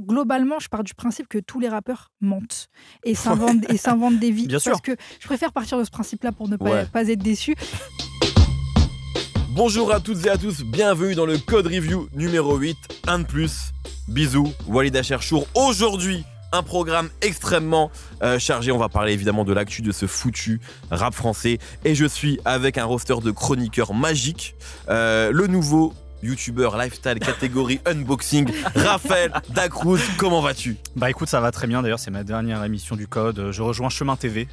globalement, je pars du principe que tous les rappeurs mentent et s'inventent des vies. Bien sûr. Parce que je préfère partir de ce principe-là pour ne pas, pas être déçu. Bonjour à toutes et à tous, bienvenue dans le Code Review numéro 8, Un de plus. Bisous, Walid Cherchour. Aujourd'hui, un programme extrêmement euh, chargé. On va parler évidemment de l'actu de ce foutu rap français. Et je suis avec un roster de chroniqueurs magiques. Euh, le nouveau Youtuber, lifestyle catégorie unboxing. Raphaël Dacruz, comment vas-tu Bah écoute, ça va très bien. D'ailleurs, c'est ma dernière émission du Code. Euh, je rejoins Chemin TV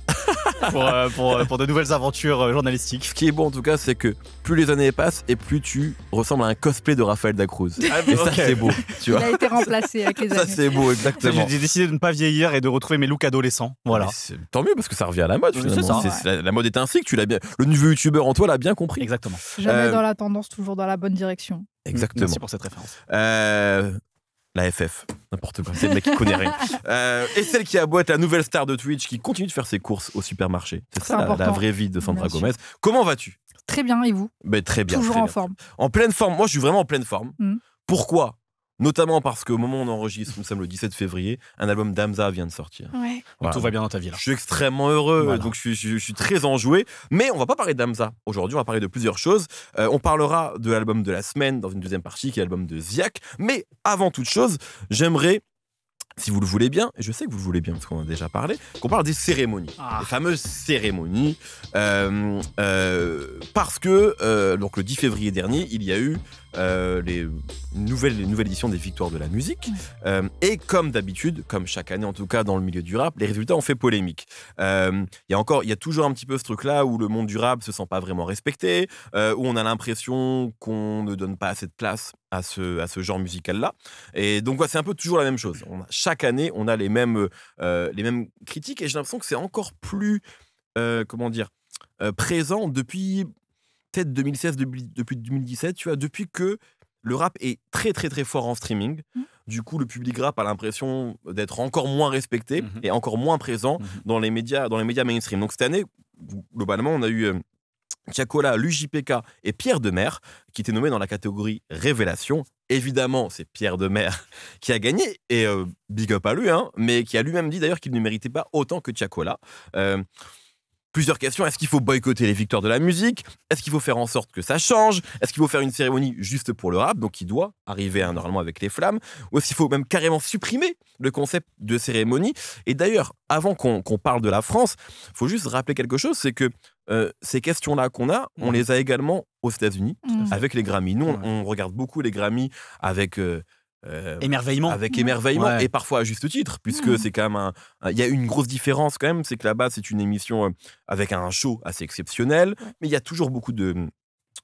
pour, euh, euh, pour, de nouvelles aventures euh, journalistiques. Ce qui est bon en tout cas, c'est que plus les années passent et plus tu ressembles à un cosplay de Raphaël Dacruz. Ah, et ça, c'est beau. Tu vois. Il a été remplacé avec les années. Ça, c'est beau, exactement. J'ai décidé de ne pas vieillir et de retrouver mes looks adolescents. Voilà. Tant mieux parce que ça revient à la mode. la, mode est ainsi que tu l'as bien. Le nouveau youtubeur en toi l'a bien compris. Exactement. Jamais dans la tendance, toujours dans la bonne direction. Exactement. Merci pour cette référence. Euh, la FF. N'importe quoi. C'est le mec qui connaît rien. Euh, et celle qui a la nouvelle star de Twitch qui continue de faire ses courses au supermarché. C'est ça la, vraie vie de Sandra Gomez. Comment vas-tu Très bien, et vous ben, Très bien. Toujours en forme. En pleine forme. Moi, je suis vraiment en pleine forme. Hmm. Pourquoi Notamment parce qu'au moment où on enregistre, nous sommes le 17 février, un album d'Amza vient de sortir. Tout va bien dans ta vie là. Hein. Je suis extrêmement heureux, donc je suis, très enjoué. Mais on va pas parler d'Amza. Aujourd'hui, on va parler de plusieurs choses. Euh, on parlera de l'album de la semaine dans une deuxième partie, qui est l'album de Ziak. Mais avant toute chose, j'aimerais si vous le voulez bien, et je sais que vous le voulez bien parce qu'on en a déjà parlé, qu'on parle des cérémonies, ah. les fameuses cérémonies, euh, euh, parce que donc le 10 février dernier, il y a eu euh, les, nouvelles, les nouvelles éditions des Victoires de la musique. Euh, et comme d'habitude, comme chaque année en tout cas dans le milieu du rap, les résultats ont fait polémique. Euh, il y a encore, il y a toujours un petit peu ce truc-là où le monde du rap se sent pas vraiment respecté, où on a l'impression qu'on ne donne pas assez de place à ce, à ce genre musical-là. Et donc, voilà, c'est un peu toujours la même chose. chaque année, on a les mêmes, les mêmes critiques et j'ai l'impression que c'est encore plus, comment dire, présent depuis peut-être 2016, depuis, 2017, tu vois, depuis que le rap est très très très fort en streaming. Mmh. Du coup, le public rap a l'impression d'être encore moins respecté mmh. et encore moins présent mmh. dans les médias dans les médias mainstream. Donc cette année, globalement, on a eu euh, Tchakola, l'UJPK et Pierre Demer qui étaient nommés dans la catégorie révélation. Évidemment, c'est Pierre Demer qui a gagné et euh, big up à lui, hein, mais qui a lui-même dit d'ailleurs qu'il ne méritait pas autant que Tiakola. Euh, Plusieurs questions. Est-ce qu'il faut boycotter les victoires de la musique Est-ce qu'il faut faire en sorte que ça change Est-ce qu'il faut faire une cérémonie juste pour le rap, donc qui doit arriver hein, normalement avec les flammes Ou est-ce qu'il faut même carrément supprimer le concept de cérémonie Et d'ailleurs, avant qu'on parle de la France, faut juste rappeler quelque chose, c'est que euh, ces questions-là qu'on a, on mmh. les a également aux États-Unis mmh. avec les Grammys. Nous, on, regarde beaucoup les Grammys avec... Euh, euh, émerveillement. Avec émerveillement, et parfois à juste titre, puisque mmh. c'est quand même un. Il y a une grosse différence quand même, c'est que là-bas, c'est une émission euh, avec un show assez exceptionnel, mais il y a toujours beaucoup de,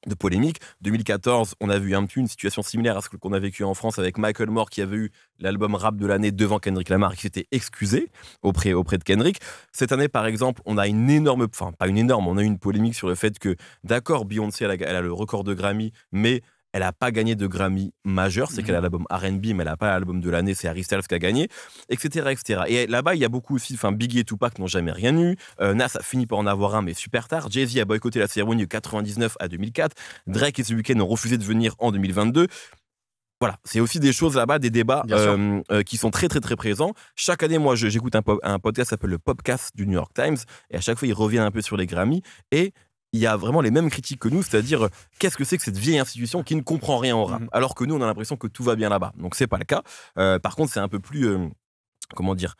de polémiques. 2014, on a vu un peu une situation similaire à ce qu'on a vécu en France avec Michael Moore qui avait eu l'album rap de l'année devant Kendrick Lamar qui s'était excusé auprès, auprès de Kendrick. Cette année, par exemple, on a une énorme, enfin pas une énorme, on a eu une polémique sur le fait que, d'accord, Beyoncé, elle a le record de Grammy, mais elle n'a pas gagné de Grammy majeur. C'est qu'elle a mhm. l'album RB, mais elle n'a pas l'album de l'année. C'est Harry Styles qui a gagné, etc. etc. Et là-bas, il y a beaucoup aussi. Enfin, Biggie et Tupac n'ont jamais rien eu. Euh, Nas a fini par en avoir un, mais super tard. Jay-Z a boycotté la cérémonie de 99 à 2004. Drake et week-end ont refusé de venir en 2022 voilà, c'est aussi des choses là-bas, des débats euh, euh, qui sont très très très présents. Chaque année, moi, j'écoute un, podcast qui s'appelle le Podcast du New York Times, et à chaque fois, il revient un peu sur les Grammys. Et il y a vraiment les mêmes critiques que nous, c'est-à-dire euh, qu'est-ce que c'est que cette vieille institution qui ne comprend rien au rap, mhm. alors que nous on a l'impression que tout va bien là-bas. Donc c'est pas le cas. Euh, par contre, c'est un peu plus euh, comment dire,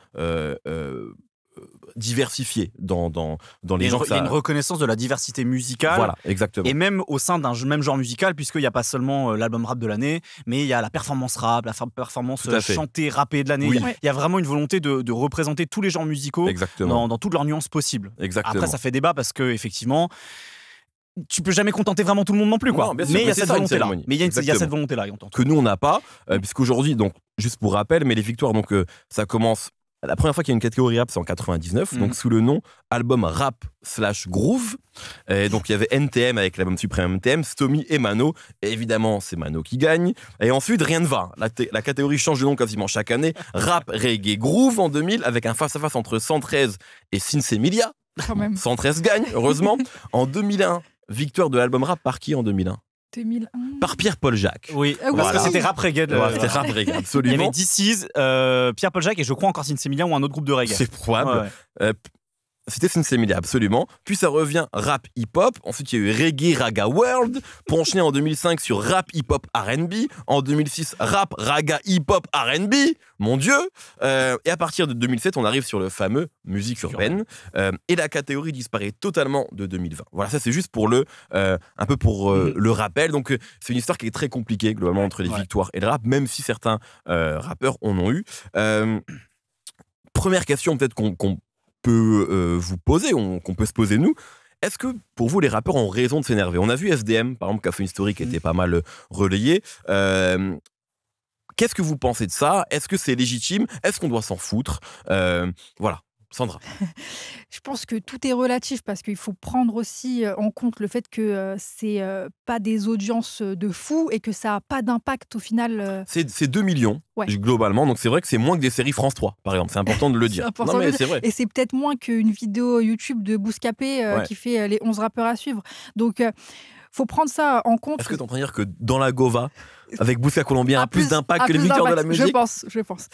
diversifié dans, dans, dans les genres. Il y a une reconnaissance de la diversité musicale. Voilà, exactement. Et même au sein d'un même genre musical, puisqu'il n'y a pas seulement euh, l'album rap de l'année, mais il y a la performance rap, la performance euh, chantée, rappée de l'année. Il y a vraiment une volonté de, représenter tous les genres musicaux Dans, toutes leurs nuances possibles. Exactement. Après, ça fait débat parce que, effectivement, tu peux jamais contenter vraiment tout le monde non plus quoi. mais il y a cette volonté là. Mais il y a, cette volonté là que nous on n'a pas euh, puisqu'aujourd'hui donc juste pour rappel mais les victoires donc ça commence la première fois qu'il y a une catégorie rap, c'est en 99, donc mhm. sous le nom album rap slash groove. Et donc il y avait NTM avec l'album Supreme NTM, Stomy et Mano. évidemment, c'est Mano qui gagne. Et ensuite, rien ne va. La, catégorie change de nom quasiment chaque année. Rap, reggae, groove en 2000, avec un face-à-face entre 113 et Sins 113 gagne, heureusement. en 2001, victoire de l'album rap par qui en 2001 2001. Par Pierre-Paul Jacques. Oui, ah parce que c'était rap reggae. Euh, c'était rap reggae, absolument. Il y avait DC's, euh, Pierre-Paul Jacques et je crois encore Cynthia ou un autre groupe de reggae. C'est probable. Euh, c'était Sinsemile, absolument. Puis ça revient rap hip-hop. Ensuite, il y a eu Reggae Raga World, Ponché en 2005 sur rap hip-hop RB. En 2006, rap raga hip-hop RB. Mon Dieu euh, Et à partir de 2007, on arrive sur le fameux musique urbaine. Euh, et la catégorie disparaît totalement de 2020. Voilà, ça c'est juste pour le, euh, un peu pour mm-hmm. le rappel. Donc c'est une histoire qui est très compliquée globalement entre les victoires et le rap, même si certains rappeurs en ont eu. première question peut-être qu'on peut euh, vous poser, qu'on peut se poser nous. Est-ce que pour vous les rappeurs ont raison de s'énerver On a vu SDM par exemple qui a story qui mm. était pas mal euh, relayé euh, Qu'est-ce que vous pensez de ça Est-ce que c'est légitime Est-ce qu'on doit s'en foutre Voilà. Sandra. Je pense que tout est relatif parce qu'il faut prendre aussi euh, en compte le fait que euh, c'est euh, pas des audiences de fous et que ça n'a pas d'impact au final. C'est 2 millions globalement, donc c'est vrai que c'est moins que des séries France 3, par exemple. C'est important de le dire. Et c'est peut-être moins qu'une vidéo YouTube de Bouscapé qui fait les 11 rappeurs à suivre. Donc faut prendre ça en compte. Est-ce que tu en dire que dans la Gova, avec Boussa Colombien, ah, a plus, d'impact ah, que les victoires de la musique Je pense, je pense.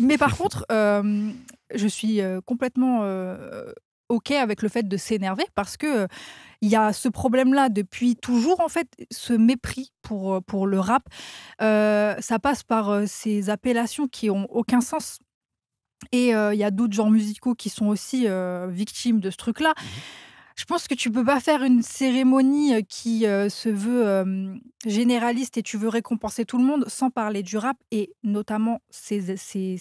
Mais par contre, euh, je suis euh, complètement euh, OK avec le fait de s'énerver parce que il y a ce problème-là depuis toujours, en fait, ce mépris pour, pour le rap. ça passe par ces appellations qui ont aucun sens. Et il y a d'autres genres musicaux qui sont aussi victimes de ce truc-là. Mmh je pense que tu peux pas faire une cérémonie euh, qui euh, se veut généraliste et tu veux récompenser tout le monde sans parler du rap et notamment ces,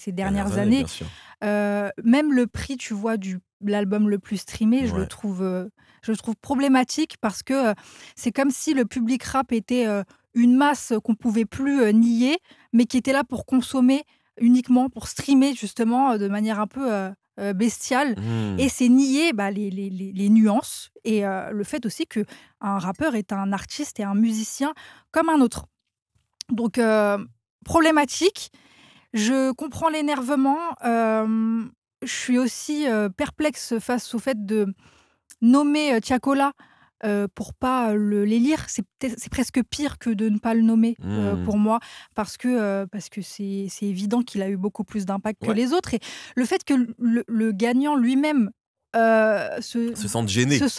dernières, années. Euh, même le prix, tu vois, du l'album le plus streamé, je le trouve, je le trouve problématique parce que c'est comme si le public rap était une masse qu'on pouvait plus nier, mais qui était là pour consommer uniquement, pour streamer justement de manière un peu euh, bestial. Hmm. Et c'est nier bah, les, nuances et euh, le fait aussi que un rappeur est un artiste et un musicien comme un autre. Donc, euh, problématique. Je comprends l'énervement. je suis aussi perplexe face au fait de nommer Tiakola pour euh, pour pas le, les lire. C'est presque pire que de ne pas le nommer euh, mmh. pour moi, parce que euh, c'est évident qu'il a eu beaucoup plus d'impact que les autres. Et le fait que le gagnant lui-même euh, se, sentent gênés. se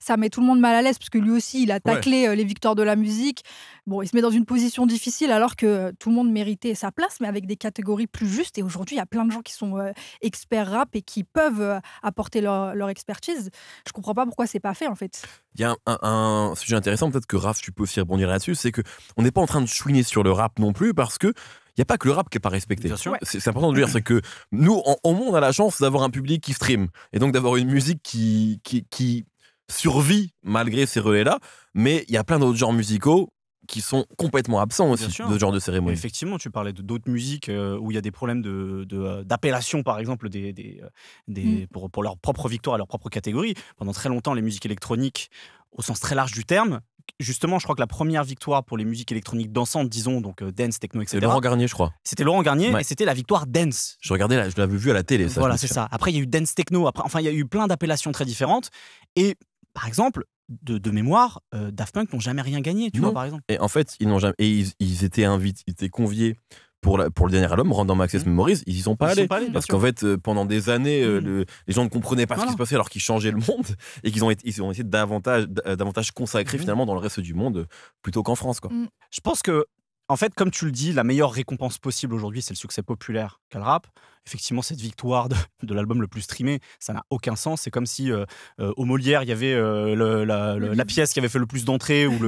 Ça met tout le monde mal à l'aise parce que lui aussi, il a taclé euh, les victoires de la musique. Bon, il se met dans une position difficile alors que tout le monde méritait sa place, mais avec des catégories plus justes. Et aujourd'hui, il y a plein de gens qui sont euh, experts rap et qui peuvent apporter leur, expertise. Je comprends pas pourquoi c'est pas fait en fait. Il y a un, sujet intéressant, peut-être que Raph, tu peux aussi rebondir là-dessus, c'est que on n'est pas en train de chouiner sur le rap non plus parce que il n'y a pas que le rap qui n'est pas respecté. C'est important de le dire, c'est que nous, en, au monde, on a la chance d'avoir un public qui stream, et donc d'avoir une musique qui, qui, survit malgré ces relais-là, mais il y a plein d'autres genres musicaux qui sont complètement absents aussi de ce genre de cérémonie. Effectivement, tu parlais d'autres musiques euh, où il y a des problèmes d'appellation, de, euh, d'appellation, par exemple, des, des, euh, mm. pour, pour leur propre victoire, leur propre catégorie. Pendant très longtemps, les musiques électroniques, au sens très large du terme, justement, je crois que la première victoire pour les musiques électroniques dansantes, disons, donc euh, dance, techno, etc. C'était Laurent Garnier, je crois. C'était Laurent Garnier et c'était la victoire dance. Je regardais, je l'avais vu à la télé. Ça, voilà, c'est ça. Après, il y a eu dance techno. Après, enfin, il y a eu plein d'appellations très différentes. Et par exemple, de, mémoire, euh, Daft Punk n'ont jamais rien gagné, tu vois, par exemple. Et en fait, ils n'ont jamais. Et ils étaient invités, ils étaient conviés pour, pour le dernier album, Random Access mmh. Memories, ils y sont pas, allés, parce qu'en fait, euh, pendant des années, euh, mmh. les gens ne comprenaient pas ce qui se passait alors qu'ils changeaient le monde et qu'ils ont, été, ils davantage, euh, davantage consacrés mmh. finalement dans le reste du monde plutôt qu'en France. Quoi. Je pense que en fait, comme tu le dis, la meilleure récompense possible aujourd'hui, c'est le succès populaire qu'a le rap. Effectivement, cette victoire de, l'album le plus streamé, ça n'a aucun sens. C'est comme si euh, euh au Molière, il y avait euh, la, pièce qui avait fait le plus d'entrées ou,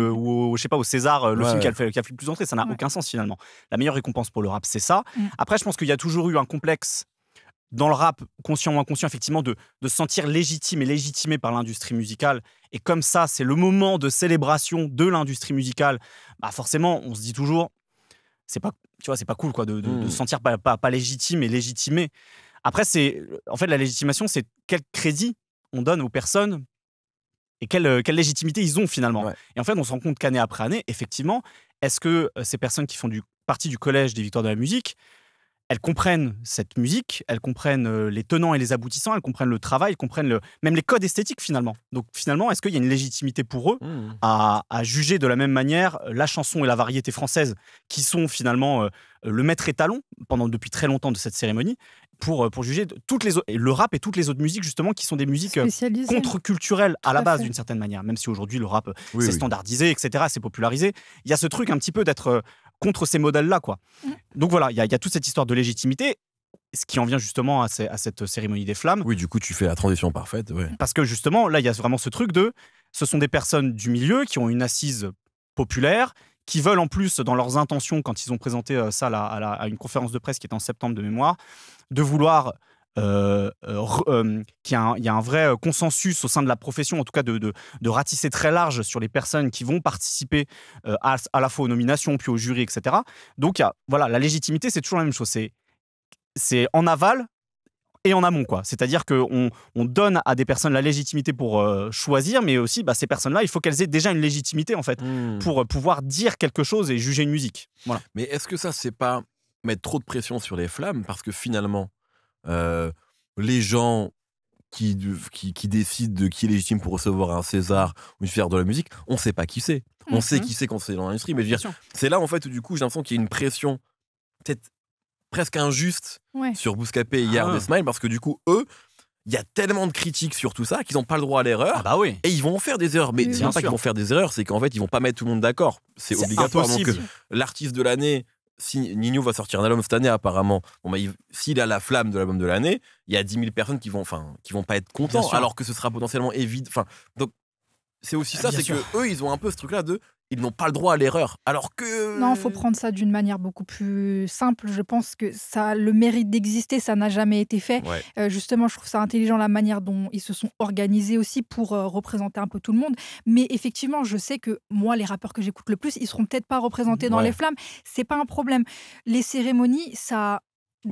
au, je sais pas, au César, euh, le film Qui, a fait, le plus d'entrées. Ça n'a aucun sens finalement. La meilleure récompense pour le rap, c'est ça. Mm. Après, je pense qu'il y a toujours eu un complexe dans le rap, conscient ou inconscient, effectivement, de, se sentir légitime et légitimé par l'industrie musicale. Et comme ça, c'est le moment de célébration de l'industrie musicale. Bah forcément, on se dit toujours, c'est pas, tu vois, c'est pas cool quoi, de, mmh. se sentir pas, pas, légitime et légitimé. Après, c'est, en fait, la légitimation, c'est quel crédit on donne aux personnes et quelle, euh, légitimité ils ont finalement. Et en fait, on se rend compte qu'année après année, effectivement, est-ce que euh, ces personnes qui font du, partie du collège des victoires de la musique, elles comprennent cette musique, elles comprennent euh, les tenants et les aboutissants, elles comprennent le travail, elles comprennent le, même les codes esthétiques finalement. Donc finalement, est-ce qu'il y a une légitimité pour eux mmh. à, juger de la même manière euh, la chanson et la variété française, qui sont finalement euh, le maître étalon pendant depuis très longtemps de cette cérémonie, pour, pour juger toutes les le rap et toutes les autres musiques justement qui sont des musiques contre-culturelles à la base d'une certaine manière, même si aujourd'hui le rap c'est standardisé, etc., c'est popularisé. Il y a ce truc un petit peu d'être contre ces modèles-là. quoi. Mmh. Donc voilà, il y, a toute cette histoire de légitimité, ce qui en vient justement à, cette cérémonie des flammes. Oui, du coup, tu fais la transition parfaite. Parce que justement, là, il y a vraiment ce truc de ce sont des personnes du milieu qui ont une assise populaire, qui veulent en plus, dans leurs intentions, quand ils ont présenté euh, ça à, une conférence de presse qui est en septembre de mémoire, de vouloir euh, euh, euh, qu'il y, a un vrai consensus au sein de la profession, en tout cas de, ratisser très large sur les personnes qui vont participer à, la fois aux nominations, puis au jury, etc. Donc, voilà, la légitimité, c'est toujours la même chose. C'est en aval et en amont, quoi. C'est-à-dire qu'on on donne à des personnes la légitimité pour choisir, mais aussi bah, ces personnes-là, il faut qu'elles aient déjà une légitimité en fait mmh. pour pouvoir dire quelque chose et juger une musique. Voilà. Mais est-ce que ça, c'est pas mettre trop de pression sur les flammes parce que finalement, euh, les gens qui, qui, décident de qui est légitime pour recevoir un César ou une fière de la musique, on ne sait pas qui c'est. On sait mhm. qui c'est quand c'est dans l'industrie, mais je c'est là en fait où du coup j'ai l'impression qu'il y a une pression peut-être presque injuste sur Bouscapé et ah. Smile parce que du coup eux il y a tellement de critiques sur tout ça qu'ils n'ont pas le droit à l'erreur. Ah bah oui. Et ils vont faire des erreurs. Mais ce n'est pas qu'ils vont faire des erreurs, c'est qu'en fait, ils vont pas mettre tout le monde d'accord. C'est obligatoire que euh, l'artiste de l'année si Nino va sortir un album cette année, apparemment, bon bah, s'il a la flamme de l'album de l'année, il y a 10 000 personnes qui vont, enfin, qui vont pas être contents, alors que ce sera potentiellement évident. Enfin, donc c'est aussi ah, ça, c'est que eux, ils ont un peu ce truc-là de ils n'ont pas le droit à l'erreur. Alors que. Non, il faut prendre ça d'une manière beaucoup plus simple. Je pense que ça a le mérite d'exister, ça n'a jamais été fait. Euh, justement, je trouve ça intelligent la manière dont ils se sont organisés aussi pour euh, représenter un peu tout le monde. Mais effectivement, je sais que moi, les rappeurs que j'écoute le plus, ils seront peut-être pas représentés dans les flammes. C'est pas un problème. Les cérémonies, ça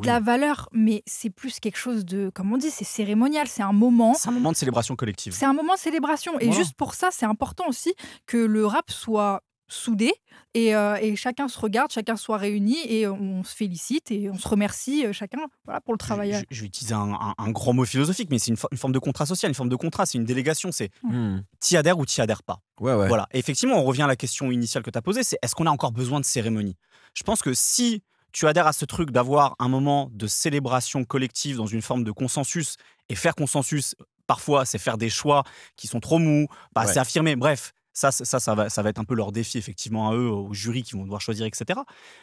de la valeur, mais c'est plus quelque chose de, comme on dit, c'est cérémonial, c'est un moment. C'est un moment de célébration collective. C'est un moment de célébration. Et juste pour ça, c'est important aussi que le rap soit soudé euh, et, chacun se regarde, chacun soit réuni et on se félicite et on se remercie euh, chacun voilà, pour le travail. Je, vais utiliser un, grand mot philosophique, mais c'est une, forme de contrat social, une forme de contrat, c'est une délégation, c'est mm. t'y adhères ou t'y adhères pas. Ouais, ouais. Voilà. Et effectivement, on revient à la question initiale que tu as posée, c'est est-ce qu'on a encore besoin de cérémonie Je pense que si tu adhères à ce truc d'avoir un moment de célébration collective dans une forme de consensus et faire consensus parfois c'est faire des choix qui sont trop mous, pas affirmer. bref. Ça, ça, va, ça va être un peu leur défi, effectivement, à eux, aux jurys qui vont devoir choisir, etc.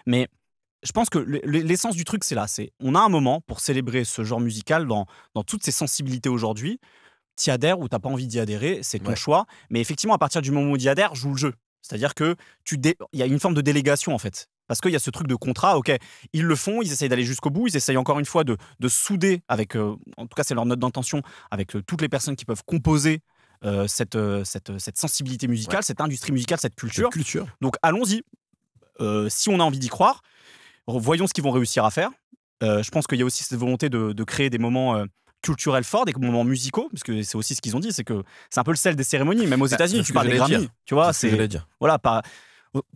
Mais je pense que l'essence du truc, c'est là. C'est on a un moment pour célébrer ce genre musical dans, dans toutes ses sensibilités aujourd'hui. T'y adhères ou t'as pas envie d'y adhérer, c'est ton choix. Mais effectivement, à partir du moment où t'y adhères, joue le jeu. C'est-à-dire que tu y a une forme de délégation en fait. Parce qu'il y a ce truc de contrat, ok, ils le font, ils essayent d'aller jusqu'au bout, ils essayent encore une fois de, souder avec, euh, en tout cas c'est leur note d'intention, avec euh, toutes les personnes qui peuvent composer euh, cette, cette, sensibilité musicale, cette industrie musicale, cette culture. culture. Donc allons-y, si on a envie d'y croire, voyons ce qu'ils vont réussir à faire. je pense qu'il y a aussi cette volonté de, créer des moments culturels forts, des moments musicaux, parce que c'est aussi ce qu'ils ont dit, c'est que c'est un peu le sel des cérémonies, même aux bah, États-Unis, tu parles des Grammys, tu vois, c'est voilà, pas...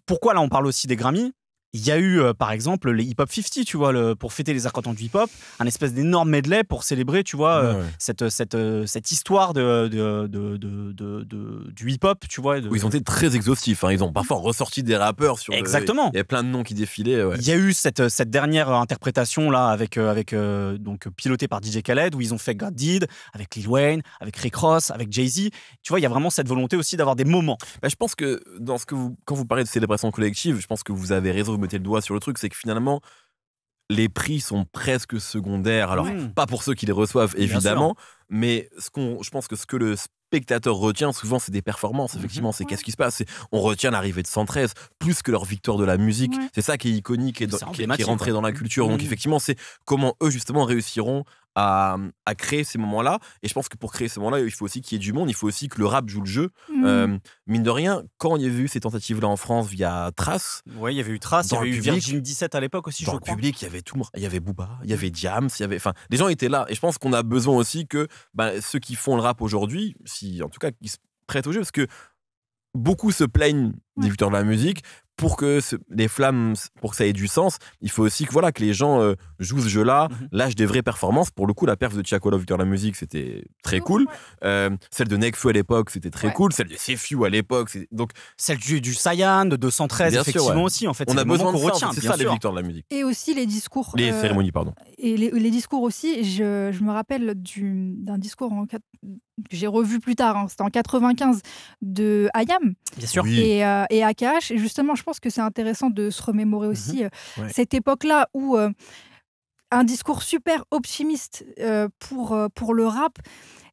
pourquoi là on parle aussi des Grammys il y a eu, euh, par exemple, les Hip Hop 50, tu vois, pour fêter les en ans du hip hop, un espèce d'énorme medley pour célébrer, tu vois, euh, Cette, euh, cette, histoire de, de, du hip hop, tu vois. ils ont été très exhaustifs. Hein. Ils ont parfois ressorti des rappeurs sur. Exactement. Il y a plein de noms qui défilaient. Il y a eu cette, cette dernière interprétation là avec avec donc pilotée par DJ Khaled où ils ont fait God Did avec Lil Wayne, avec Rick Ross, avec Jay Z. Tu vois, il y a vraiment cette volonté aussi d'avoir des moments. Bah, je pense que dans ce que quand vous parlez de célébration collective, je pense que vous avez raison le doigt sur le truc, c'est que finalement, les prix sont presque secondaires. Alors, pas pour ceux qui les reçoivent, évidemment, mais ce qu'on, je pense que ce que le spectateur retient, souvent, c'est des performances. Mhm. Effectivement, c'est qu'est-ce qui se passe On retient l'arrivée de 113 plus que leur victoire de la musique. C'est ça qui est iconique et, donc qui, est rentré dans la culture. Donc, mhm. effectivement, c'est comment eux, justement, réussiront à, créer ces moments-là. Et je pense que pour créer ces moments-là, il faut aussi qu'il y ait du monde, il faut aussi que le rap joue le jeu. Mhm. Euh, mine de rien, quand il y avait eu ces tentatives-là en France via Trace. Ouais, il y avait eu Trace, il y avait eu Virgin 17 à l'époque aussi, dans le public, il y avait tout Il y avait Booba, il y avait Diams, il y avait. Enfin, les gens étaient là. Et je pense qu'on a besoin aussi que bah, ceux qui font le rap aujourd'hui, si en tout cas, ils se prêtent au jeu, parce que beaucoup se plaignent des de la musique, pour que les flammes, pour que ça ait du sens, il faut aussi que, voilà, que les gens euh, jouent ce jeu-là, mhm. lâchent des vraies performances. Pour le coup, la perf de Tchakolov dans la musique, c'était très cool. Euh, celle de Nekfu à l'époque, c'était très cool. Celle de Sefiu à l'époque, donc celle du, du Saiyan de 213, effectivement aussi. En fait, on a besoin qu'on retient. C'est ça les victoires de la musique. Et aussi les discours. Les euh, cérémonies, pardon. Et les, discours aussi. Je, me rappelle d'un discours en j'ai revu plus tard, hein, c'était en 95, de Ayam Bien sûr. Et, euh, et justement, je pense que c'est intéressant de se remémorer aussi mhm. euh, cette époque-là où euh, un discours super optimiste pour, pour le rap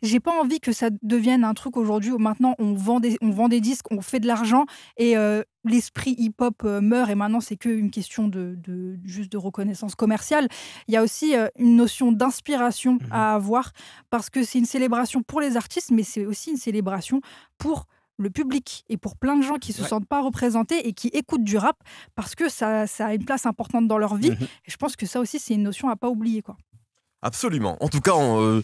j'ai pas envie que ça devienne un truc aujourd'hui où maintenant on vend des, on vend des disques, on fait de l'argent et euh, l'esprit hip-hop euh, meurt et maintenant c'est qu'une question de, juste de reconnaissance commerciale. Il y a aussi euh, une notion d'inspiration mmh à avoir parce que c'est une célébration pour les artistes, mais c'est aussi une célébration pour le public et pour plein de gens qui se sentent pas représentés et qui écoutent du rap parce que ça, a une place importante dans leur vie. Mmh et je pense que ça aussi c'est une notion à pas oublier quoi. Absolument. En tout cas, on,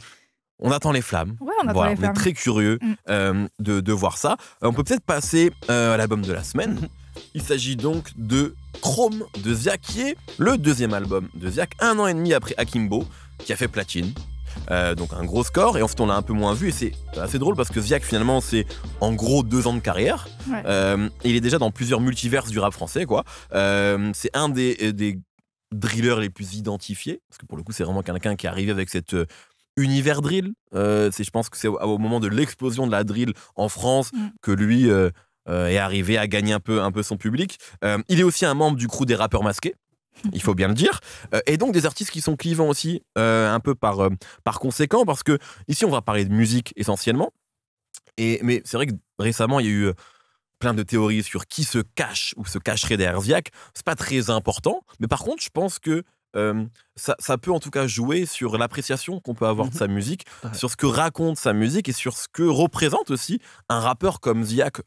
on attend les flammes. on est très curieux mm. euh, de, voir ça. Euh, on peut peut-être passer euh, à l'album de la semaine. Il s'agit donc de Chrome de Ziak, qui est le deuxième album de Ziak, un an et demi après Akimbo, qui a fait platine. donc un gros score et en fait, on l'a un peu moins vu et c'est assez drôle parce que Ziak finalement c'est en gros deux ans de carrière il est déjà dans plusieurs multiverses du rap français quoi c'est un des, des drillers les plus identifiés parce que pour le coup c'est vraiment quelqu'un qui est arrivé avec cette univers drill. Euh, je pense que c'est au, moment de l'explosion de la drill en France mm. que lui euh, euh, est arrivé à gagner un peu, un peu son public. Euh, il est aussi un membre du crew des rappeurs masqués. Il faut bien le dire. et donc des artistes qui sont clivants aussi, un peu par, par conséquent, parce que ici on va parler de musique essentiellement. Et, mais c'est vrai que récemment il y a eu plein de théories sur qui se cache ou se cacherait derrière Ziak. C'est pas très important, mais par contre, je pense que ça, ça, peut en tout cas jouer sur l'appréciation qu'on peut avoir de mmh sa musique, sur ce que raconte sa musique et sur ce que représente aussi un rappeur comme Ziak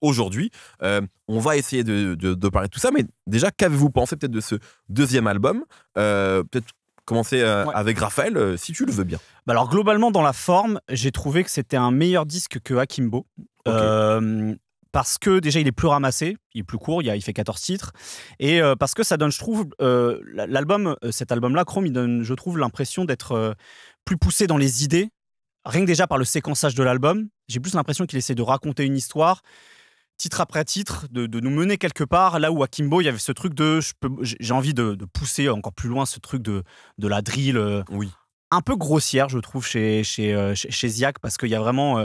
aujourd'hui. on va essayer de, de, parler de tout ça, mais déjà, qu'avez-vous pensé peut-être de ce deuxième album Peut-être commencer avec Raphaël, si tu le veux bien. Bah alors globalement, dans la forme, j'ai trouvé que c'était un meilleur disque que Akimbo parce que déjà il est plus ramassé, il est plus court, il, il fait 14 titres, et euh, parce que ça donne, je trouve, euh, l'album, euh, cet album-là, Chrome, il donne, je trouve, l'impression d'être plus poussé dans les idées, rien que déjà par le séquençage de l'album. J'ai plus l'impression qu'il essaie de raconter une histoire, titre après titre, de, nous mener quelque part, là où à Kimbo, il y avait ce truc de j'ai envie de, pousser encore plus loin ce truc de, la drill. oui. Un peu grossière, je trouve, chez, chez, Ziak, parce qu'il y a vraiment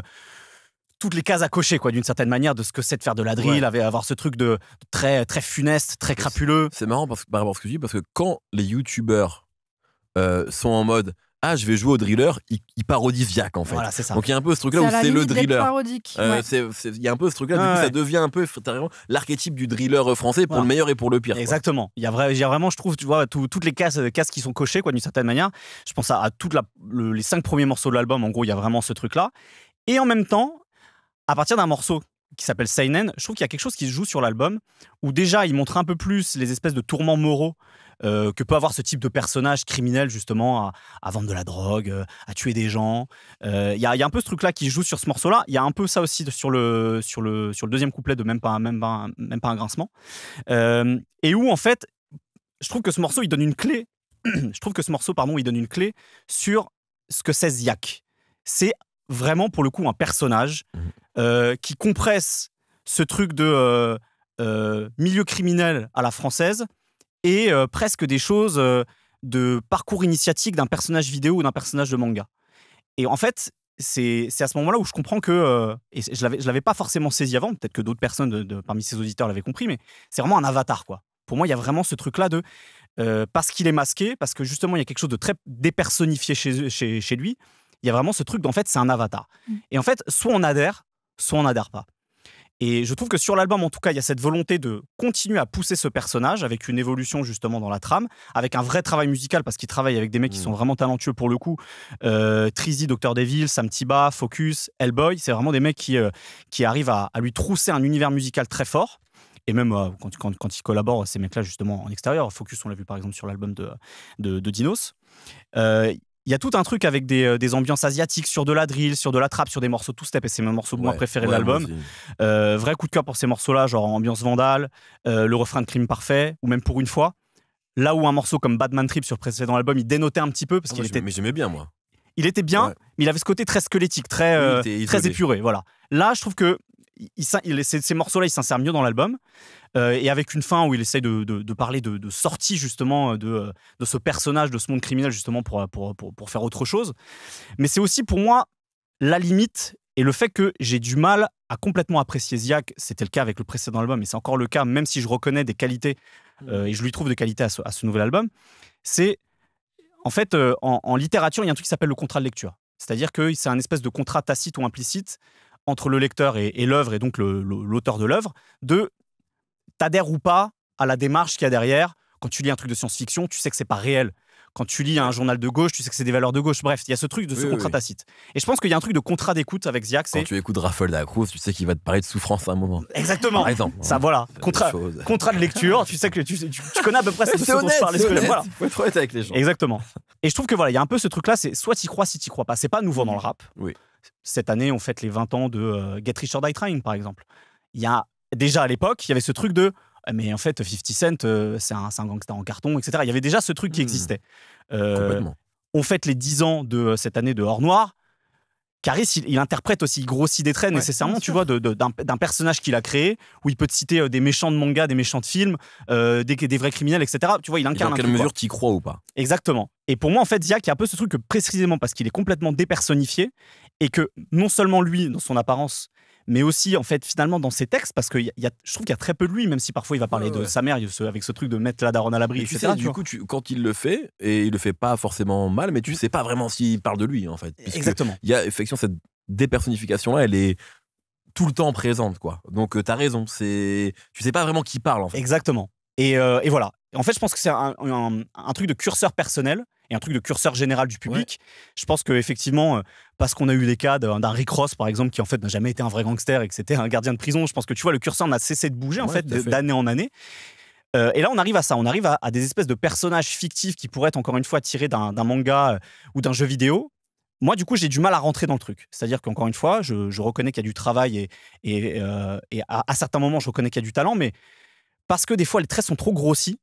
toutes les cases à cocher, quoi, d'une certaine manière, de ce que c'est de faire de la drill, avoir ce truc de très, très funeste, très crapuleux. C'est marrant parce, par rapport à ce que tu dis, parce que quand les youtubeurs euh, sont en mode ah je vais jouer au driller ils parodient parodie Viac en fait voilà, ça. donc il y a un peu ce truc là où c'est le driller euh, il y a un peu ce truc là du coup, ça devient un peu l'archétype du driller euh, français pour le meilleur et pour le pire exactement il y, a vraiment je trouve tu vois toutes les cases, cases qui sont cochées quoi d'une certaine manière je pense à, à les cinq premiers morceaux de l'album en gros il y a vraiment ce truc là et en même temps à partir d'un morceau qui s'appelle Seinen, je trouve qu'il y a quelque chose qui se joue sur l'album, où déjà il montre un peu plus les espèces de tourments moraux euh, que peut avoir ce type de personnage criminel, justement, à, vendre de la drogue, euh, à tuer des gens. Euh, il y, a un peu ce truc-là qui joue sur ce morceau-là. Il y a un peu ça aussi sur, le, sur, le, sur le deuxième couplet de Même pas, même même pas un grincement. et où, en fait, je trouve que ce morceau, il donne une clé. je trouve que ce morceau, pardon, il donne une clé sur ce que c'est Zyak. C'est vraiment, pour le coup, un personnage. Mmh. Euh, qui compresse ce truc de euh, euh, milieu criminel à la française et presque des choses de parcours initiatique d'un personnage vidéo ou d'un personnage de manga. Et en fait, c'est à ce moment-là où je comprends que, et je ne l'avais pas forcément saisi avant, peut-être que d'autres personnes de, parmi ses auditeurs l'avaient compris, mais c'est vraiment un avatar, quoi. Pour moi, il y a vraiment ce truc-là de, parce qu'il est masqué, parce que justement, il y a quelque chose de très dépersonnifié chez, chez, lui, il y a vraiment ce truc d'en fait, c'est un avatar. Mmh. Et en fait, soit on adhère, soit on n'adhère pas. Et je trouve que sur l'album, en tout cas, il y a cette volonté de continuer à pousser ce personnage avec une évolution justement dans la trame, avec un vrai travail musical parce qu'il travaille avec des mecs qui sont mm. vraiment talentueux pour le coup. Euh, Trizy, docteur Devil, Sam Tiba, Focus, Hellboy, c'est vraiment des mecs qui, euh, qui arrivent à, lui trousser un univers musical très fort. Et même euh, quand, quand, quand, ils collaborent, ces mecs-là justement en extérieur, Focus, on l'a vu par exemple sur l'album de, de, Dinos. Euh, il y a tout un truc avec euh, des, ambiances asiatiques sur de la drill, sur de la trappe sur des morceaux tout step et c'est mon morceau moins préféré de l'album. Euh, vrai coup de cœur pour ces morceaux-là, genre ambiance vandale, euh, le refrain de crime parfait, ou même pour une fois. Là où un morceau comme Batman Trip sur précédent album, il dénotait un petit peu parce ah, qu'il était. Mais j'aimais bien moi. Il était bien, mais il avait ce côté très squelettique, très, très épuré. Voilà. Là, je trouve que il, ces, morceaux-là, ils s'insèrent mieux dans l'album. Euh, et avec une fin où il essaye de, parler de, sortie, justement, euh, euh, de, ce personnage, de ce monde criminel, justement, pour, faire autre chose. Mais c'est aussi, pour moi, la limite et le fait que j'ai du mal à complètement apprécier Ziak, c'était le cas avec le précédent album, et c'est encore le cas, même si je reconnais des qualités, mmh. et je lui trouve des qualités à ce, nouvel album, c'est, en fait, en littérature, il y a un truc qui s'appelle le contrat de lecture. C'est-à-dire que c'est un espèce de contrat tacite ou implicite entre le lecteur et, l'œuvre, et donc l'auteur de l'œuvre, de t'adhères ou pas à la démarche qu'il y a derrière. Quand tu lis un truc de science-fiction, tu sais que c'est pas réel. Quand tu lis un journal de gauche, tu sais que c'est des valeurs de gauche. Bref, il y a ce truc de ce contrat tacite. Et je pense qu'il y a un truc de contrat d'écoute avec Ziax. Quand tu écoutes Raphaël Dacruz, tu sais qu'il va te parler de souffrance à un moment. Exactement. Par exemple. Ça, hein. voilà. Contrat, contrat de lecture. tu sais que tu, connais à peu près ce dont je parle. Voilà. être avec les gens. Exactement. Et je trouve que voilà, il y a un peu ce truc-là. C'est soit tu crois, si tu crois pas. C'est pas nouveau dans le rap. Oui cette année, on fête les 20 ans de euh, Get Rich or Die Trying, par exemple. Il y a, déjà à l'époque, il y avait ce truc de ah, mais en fait, 50 Cent, euh, c'est un, gangster en carton, etc. Il y avait déjà ce truc qui mmh. existait. Euh, complètement. On fête les 10 ans de cette année de Hors Noir. Caris, il, interprète aussi, il grossit des traits nécessairement, tu vois, d'un personnage qu'il a créé, où il peut te citer des méchants de manga, des méchants de films, des, vrais criminels, etc. Tu vois, il incarne. dans quelle mesure tu y crois ou pas Exactement. Et pour moi, en fait, il y a un peu ce truc que précisément parce qu'il est complètement dépersonnifié, et que non seulement lui, dans son apparence, mais aussi en fait finalement dans ses textes parce que y a, je trouve qu'il y a très peu de lui même si parfois il va parler de sa mère avec ce truc de mettre la daronne à l'abri tu sais, du coup quand il le fait et il le fait pas forcément mal mais tu sais pas vraiment s'il parle de lui en fait exactement il y a effectivement cette dépersonnification là elle est tout le temps présente quoi donc euh, tu as raison c'est tu sais pas vraiment qui parle en fait exactement et, euh, et voilà en fait je pense que c'est un truc de curseur personnel et un truc de curseur général du public. Je pense qu'effectivement, euh, parce qu'on a eu des cas d'un Rick Ross, par exemple, qui en fait n'a jamais été un vrai gangster et que c'était un gardien de prison, je pense que tu vois, le curseur n'a cessé de bouger en fait d'année en année. Euh, et là, on arrive à ça. On arrive à, des espèces de personnages fictifs qui pourraient être encore une fois tirés d'un manga euh, ou d'un jeu vidéo, moi, du coup, j'ai du mal à rentrer dans le truc. C'est-à-dire qu'encore une fois, je, reconnais qu'il y a du travail et, à, certains moments, je reconnais qu'il y a du talent, mais parce que des fois, les traits sont trop grossis,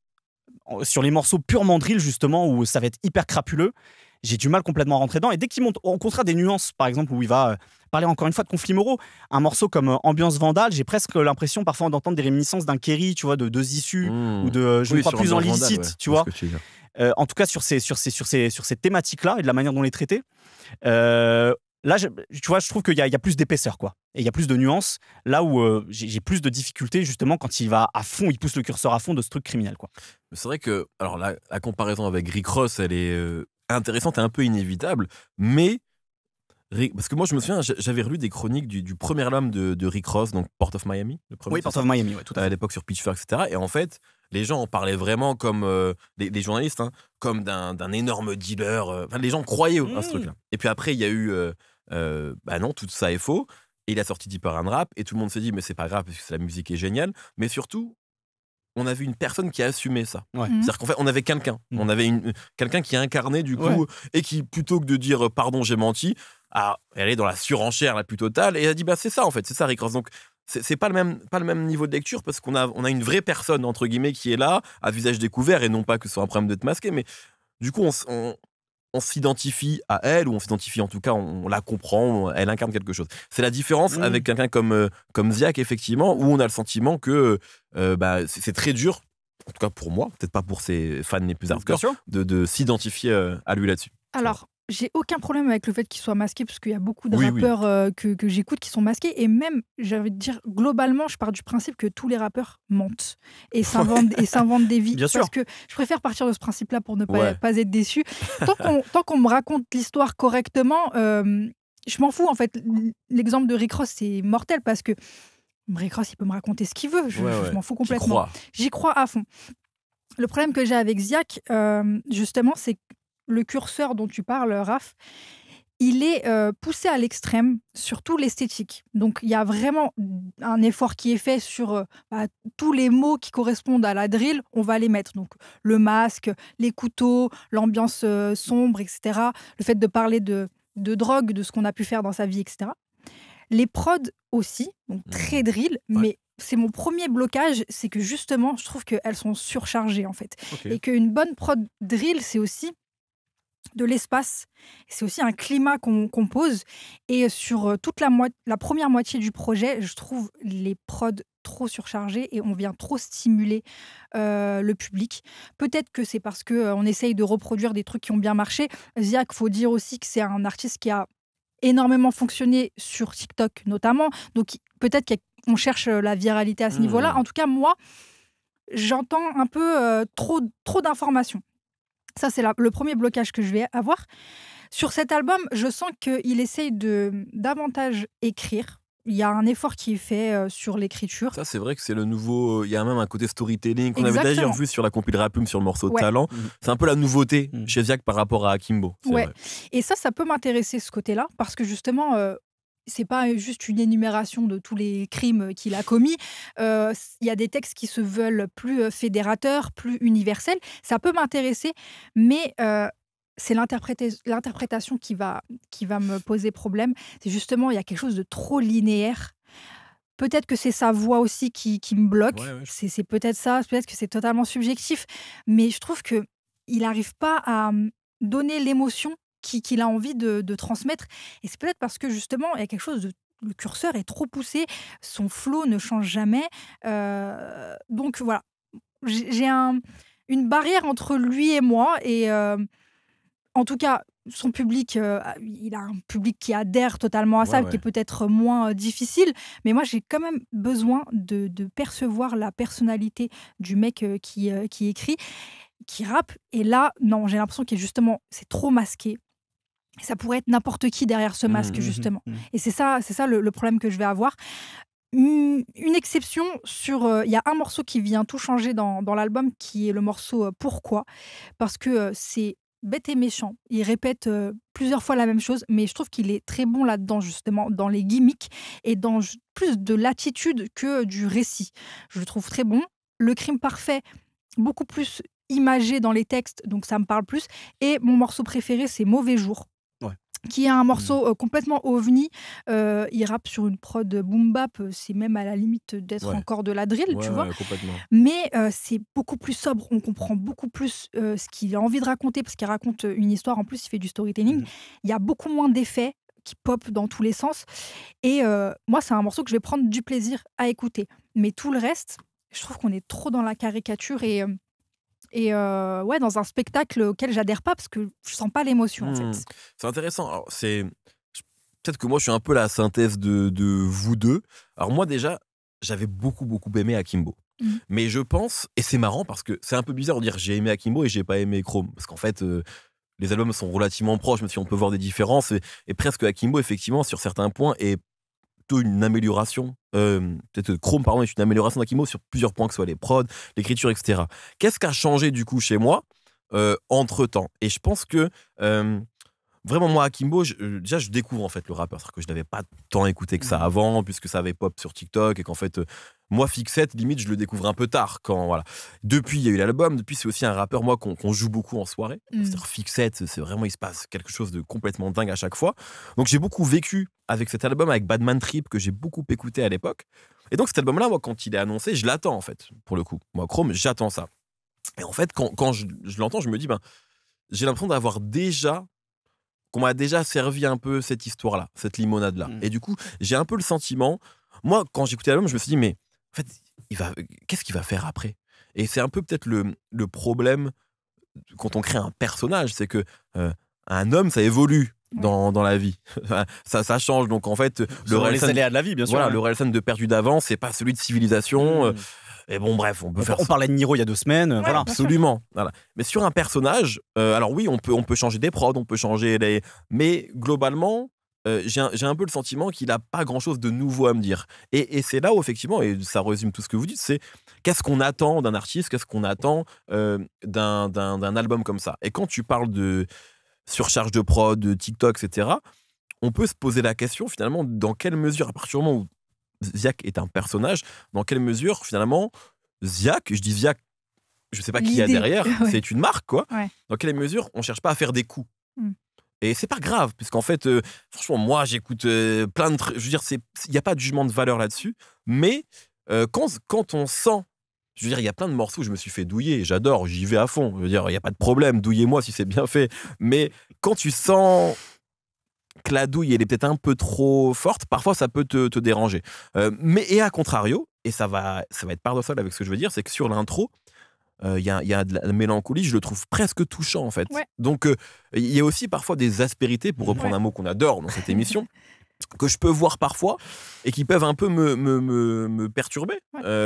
sur les morceaux purement drill, justement, où ça va être hyper crapuleux, j'ai du mal complètement à rentrer dedans. Et dès qu'il monte, au des nuances, par exemple, où il va euh, parler encore une fois de conflits moraux, un morceau comme euh, Ambiance Vandale, j'ai presque l'impression parfois d'entendre des réminiscences d'un Kerry, tu vois, de deux issues, mmh. ou de je ne crois plus en licite, tu vois. Euh, en tout cas, sur ces, sur ces, sur ces, sur ces thématiques-là et de la manière dont les traiter. Euh, Là, je, tu vois, je trouve qu'il y, a plus d'épaisseur, quoi. Et il y a plus de nuances. Là où euh, j'ai plus de difficultés, justement, quand il va à fond, il pousse le curseur à fond de ce truc criminel, quoi. C'est vrai que, alors la, la comparaison avec Rick Ross, elle est euh, intéressante et un peu inévitable, mais. Parce que moi, je me souviens, j'avais relu des chroniques du, premier lame de, de, Rick Ross, donc Port of Miami. Le premier oui, Port of Miami, tout à, l'époque sur Pitchfork, etc. Et en fait, les gens en parlaient vraiment comme des euh, les, journalistes, hein, comme d'un énorme dealer. Enfin, les gens croyaient à ce mmh. truc-là. Et puis après, il y a eu euh, bah non, tout ça est faux. Et il a sorti Deeper un Rap, et tout le monde s'est dit, mais c'est pas grave, parce que la musique est géniale. Mais surtout, on a vu une personne qui a assumé ça. Mhm. C'est-à-dire qu'en fait, on avait quelqu'un. Mhm. On avait quelqu'un qui incarné, du coup, et qui, plutôt que de dire euh, pardon, j'ai menti, a, elle est dans la surenchère la plus totale, et a dit, bah, c'est ça, en fait, c'est ça, Rick Ross. Donc, c'est pas le même pas le même niveau de lecture parce qu'on a on a une vraie personne entre guillemets qui est là à visage découvert et non pas que ce soit un problème d'être masqué, mais du coup on on s'identifie à elle, ou on s'identifie en tout cas, on, la comprend, elle incarne quelque chose. C'est la différence mm. avec quelqu'un comme, euh, comme Ziak, effectivement, où on a le sentiment que euh, bah, c'est très dur, en tout cas pour moi, peut-être pas pour ses fans les plus hardcore, de, de s'identifier euh, à lui là-dessus. Alors, j'ai aucun problème avec le fait qu'ils soient masqués, parce qu'il y a beaucoup de rappeurs euh, que, j'écoute qui sont masqués. Et même, j'ai envie de dire, globalement, je pars du principe que tous les rappeurs mentent et s'inventent, et des vies. parce que je préfère partir de ce principe-là pour ne pas, pas être déçu. Tant qu'on, me raconte l'histoire correctement, euh, je m'en fous. En fait, l'exemple de Rick Ross, c'est mortel parce que Rick Ross, il peut me raconter ce qu'il veut. Je, m'en fous complètement. J'y crois. crois à fond. Le problème que j'ai avec Ziak, euh, justement, c'est le curseur dont tu parles, Raph, il est poussé à l'extrême surtout l'esthétique. Donc il y a vraiment un effort qui est fait sur bah, tous les mots qui correspondent à la drill, on va les mettre. Donc le masque, les couteaux, l'ambiance sombre, etc. Le fait de parler de, drogue, de ce qu'on a pu faire dans sa vie, etc. Les prods aussi, donc très mmh. drill, mais c'est mon premier blocage, c'est que justement, je trouve qu'elles sont surchargées en fait. Et qu'une bonne prod drill, c'est aussi de l'espace. C'est aussi un climat qu'on compose. Et euh, sur euh, toute la, la première moitié du projet, je trouve les prods trop surchargés et on vient trop stimuler euh, le public. Peut-être que c'est parce qu'on on essaye de reproduire des trucs qui ont bien marché. il faut dire aussi que c'est un artiste qui a énormément fonctionné sur TikTok notamment. Donc peut-être qu'on cherche la viralité à ce mmh, niveau-là. Mmh. En tout cas, moi, j'entends un peu trop, trop d'informations. Ça, c'est le premier blocage que je vais avoir. Sur cet album, je sens qu'il essaye de davantage écrire. Il y a un effort qui est fait euh, sur l'écriture. Ça, c'est vrai que c'est le nouveau. Euh, il y a même un côté storytelling qu'on avait déjà vu sur la compil Rapum sur le morceau Talent. Mhm. C'est un peu la nouveauté mhm. chez Ziak par rapport à Akimbo. Ouais. Et ça, ça peut m'intéresser ce côté-là parce que justement, euh, c'est pas juste une énumération de tous les crimes qu'il a commis. Il y a des textes qui se veulent plus fédérateurs, plus universels. Ça peut m'intéresser, mais c'est l'interprétation qui va, qui va me poser problème. C'est justement, il y a quelque chose de trop linéaire. Peut-être que c'est sa voix aussi qui, me bloque. C'est peut-être ça, peut-être que c'est totalement subjectif. Mais je trouve que il n'arrive pas à mmh, donner l'émotion qu'il a envie de, transmettre. Et c'est peut-être parce que justement, il y a quelque chose de le curseur est trop poussé, son flow ne change jamais. Euh, donc voilà, j'ai un, une barrière entre lui et moi. Et euh, en tout cas, son public, euh, il a un public qui adhère totalement à ça, qui est peut-être moins difficile. Mais moi, j'ai quand même besoin de, percevoir la personnalité du mec qui, qui écrit, qui rappe. Et là, non, j'ai l'impression que est justement, c'est trop masqué ça pourrait être n'importe qui derrière ce mmh, masque, mmh, mmh, justement. Et c'est ça, c'est ça le, problème que je vais avoir. Une, exception sur. Euh, il y a un morceau qui vient tout changer dans, l'album, qui est le morceau euh, Pourquoi Parce que euh, c'est bête et méchant. Il répète plusieurs fois la même chose, mais je trouve qu'il est très bon là-dedans, justement, dans les gimmicks et dans plus de l'attitude que du récit. Je le trouve très bon. Le crime parfait, beaucoup plus imagé dans les textes, donc ça me parle plus. Et mon morceau préféré, c'est Mauvais jour, qui est un mm. morceau euh, complètement ovni. Euh, il rappe sur une prod boom bap, euh, c'est même à la limite d'être encore de la drill, tu vois. Mais c'est beaucoup plus sobre, on comprend beaucoup plus ce qu'il a envie de raconter parce qu'il raconte une histoire. En plus, il fait du storytelling. Mm. Il y a beaucoup moins d'effets qui popent dans tous les sens. Et moi, c'est un morceau que je vais prendre du plaisir à écouter. Mais tout le reste, je trouve qu'on est trop dans la caricature et et euh, ouais, dans un spectacle auquel j'adhère pas parce que je sens pas l'émotion. En hmm. fait. C'est intéressant. c'est peut-être que moi je suis un peu la synthèse de, de vous deux. Alors moi déjà, j'avais beaucoup beaucoup aimé Akimbo. Mmh. Mais je pense, et c'est marrant parce que c'est un peu bizarre de dire j'ai aimé Akimbo et j'ai pas aimé Chrome. Parce qu'en fait, euh, les albums sont relativement proches, même si on peut voir des différences. Et, et, presque Akimbo, effectivement, sur certains points, est une amélioration. Euh, peut-être Chrome, pardon, est une amélioration d'Akimo sur plusieurs points, que ce soit les prods, l'écriture, etc. Qu'est-ce qui a changé du coup chez moi euh, entre temps Et je pense que euh, vraiment, moi, Akimbo, déjà, je découvre en fait le rappeur. cest que je n'avais pas tant écouté que ça mmh. avant, puisque ça avait pop sur TikTok et qu'en fait, moi, Fixette, limite, je le découvre un peu tard. Quand, voilà. Depuis, il y a eu l'album. Depuis, c'est aussi un rappeur, moi, qu'on joue beaucoup en soirée. Mm. cest Fixette, c'est vraiment, il se passe quelque chose de complètement dingue à chaque fois. Donc, j'ai beaucoup vécu avec cet album, avec Badman Trip, que j'ai beaucoup écouté à l'époque. Et donc, cet album-là, moi, quand il est annoncé, je l'attends, en fait, pour le coup. Moi, Chrome, j'attends ça. Et en fait, quand, je, l'entends, je me dis, ben, j'ai l'impression d'avoir déjà qu'on m'a déjà servi un peu cette histoire-là, cette limonade-là. Mm. Et du coup, j'ai un peu le sentiment, moi, quand j'écoutais l'album, je me suis dit, mais en fait, il va, qu'est-ce qu'il va faire après Et c'est un peu peut-être le, problème quand on crée un personnage, c'est que euh, un homme, ça évolue. Dans, la vie. ça, change. Donc, en fait, le real scène, de la vie, bien sûr. le réel de perdu d'avance c'est pas celui de civilisation. Mmh. Et bon, bref, on peut faire. On parlait de Niro il y a deux semaines. Euh, voilà. Absolument. Mais sur un personnage, euh, alors oui, on peut, on peut changer des prods, on peut changer les. Mais globalement, euh, j'ai un, peu le sentiment qu'il n'a pas grand-chose de nouveau à me dire. Et, c'est là où, effectivement, et ça résume tout ce que vous dites, c'est qu'est-ce qu'on attend d'un artiste, qu'est-ce qu'on attend euh, d'un album comme ça. Et quand tu parles de surcharge de prod, de TikTok, etc., on peut se poser la question, finalement, dans quelle mesure, à partir du moment où Ziak est un personnage, dans quelle mesure, finalement, Ziak, je dis Ziak, je ne sais pas qui il y a derrière, c'est une marque, quoi. Dans quelle mesure on cherche pas à faire des coups hmm. Et c'est pas grave, puisqu'en fait, euh, franchement, moi, j'écoute euh, plein de Je veux dire, il n'y a pas de jugement de valeur là-dessus. Mais euh, quand, quand on sent. Je veux dire, il y a plein de morceaux je me suis fait douiller. J'adore, j'y vais à fond. Je veux dire, il n'y a pas de problème. Douillez-moi si c'est bien fait. Mais quand tu sens que la douille, elle est peut-être un peu trop forte, parfois, ça peut te, déranger. mais, et à contrario, et ça va, ça va être paradoxal avec ce que je veux dire, c'est que sur l'intro, il y, a, de la mélancolie, je le trouve presque touchant en fait. Donc il y a aussi parfois des aspérités, pour reprendre un mot qu'on adore dans cette émission, que je peux voir parfois et qui peuvent un peu me, perturber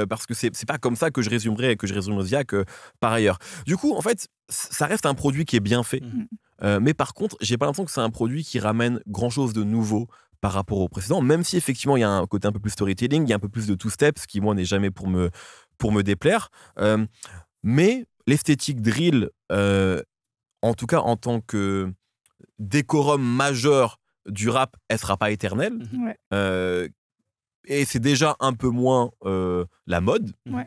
parce que c'est pas comme ça que je résumerai que je résume Ziac par ailleurs. Du coup, en fait, ça reste un produit qui est bien fait, mmh. mais par contre, j'ai pas l'impression que c'est un produit qui ramène grand chose de nouveau par rapport au précédent, même si effectivement il y a un côté un peu plus storytelling, il y a un peu plus de two steps, ce qui moi n'est jamais pour me pour me déplaire. Mais l'esthétique drill, euh, en tout cas en tant que décorum majeur du rap, elle sera pas éternelle. Mmh euh, et c'est déjà un peu moins euh, la mode. Mmh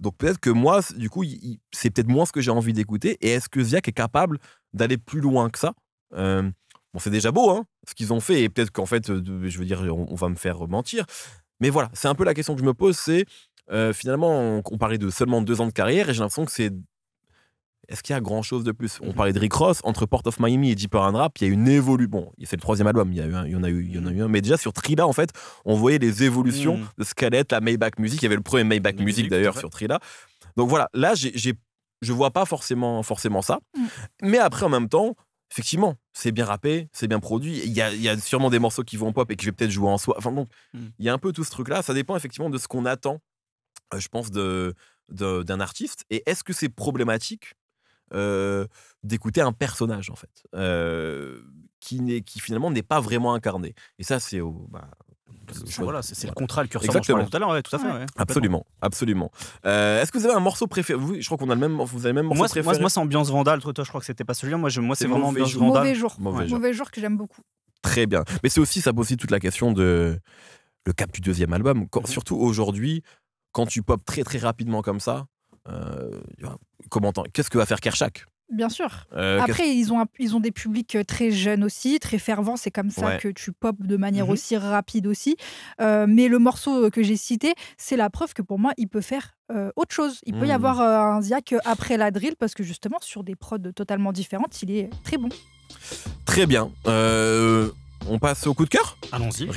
Donc peut-être que moi, du coup, c'est peut-être moins ce que j'ai envie d'écouter. Et est-ce que Ziak est capable d'aller plus loin que ça euh, Bon, c'est déjà beau, hein, ce qu'ils ont fait. Et peut-être qu'en fait, je veux dire, on, on, va me faire mentir. Mais voilà, c'est un peu la question que je me pose, c'est euh, finalement, on, parlait de seulement deux ans de carrière et j'ai l'impression que c'est. Est-ce qu'il y a grand chose de plus On mhm. parlait de Rick Ross, entre Port of Miami et Deeper and Rap, il y a une évolution. Bon, c'est le troisième album, il y, a il y en a eu, il y en a mhm. eu un. Mais déjà sur Trilla, en fait, on voyait les évolutions mhm. de ce qu'allait être la Maybach Music. Il y avait le premier Maybach Music, d'ailleurs sur Trilla. Donc voilà, là, j'ai, ne je vois pas forcément, forcément ça. Mm. Mais après, en même temps, effectivement, c'est bien rappé, c'est bien produit. Il y, a, sûrement des morceaux qui vont en pop et que je vais peut-être jouer en soi. Enfin, donc, mm. il y a un peu tout ce truc-là. Ça dépend effectivement de ce qu'on attend euh, je pense, d'un de, d'un artiste Et est-ce que c'est problématique euh, d'écouter un personnage en fait euh, qui, qui finalement n'est pas vraiment incarné et ça c'est bah, voilà, c'est le contrat, le curseur tout à l'heure, tout à fait. absolument, absolument. Euh, est-ce que vous avez un morceau préféré Je crois qu'on a le même, vous avez même moi, Moi, c'est Ambiance Vandale. Toi, je crois que c'était pas celui-là. Moi, moi c'est vraiment Ambiance Vandale. Mauvais jour. Mauvais, jour. que j'aime beaucoup. Très bien. Mais c'est aussi, ça pose aussi toute la question de le cap du deuxième album. Mhm. Surtout aujourd'hui, quand tu popes très très rapidement comme ça, euh, qu'est-ce que va faire Kershak Bien sûr. Euh, après, ils ont, ils ont des publics euh, très jeunes aussi, très fervents. C'est comme ça que tu popes de manière mhm. aussi rapide aussi. mais le morceau que j'ai cité, c'est la preuve que pour moi, il peut faire autre chose. Il peut y mhm. avoir un Ziac après la drill parce que justement, sur des prods totalement différentes, il est très bon. Très bien on passe au coup de cœur Allons-y.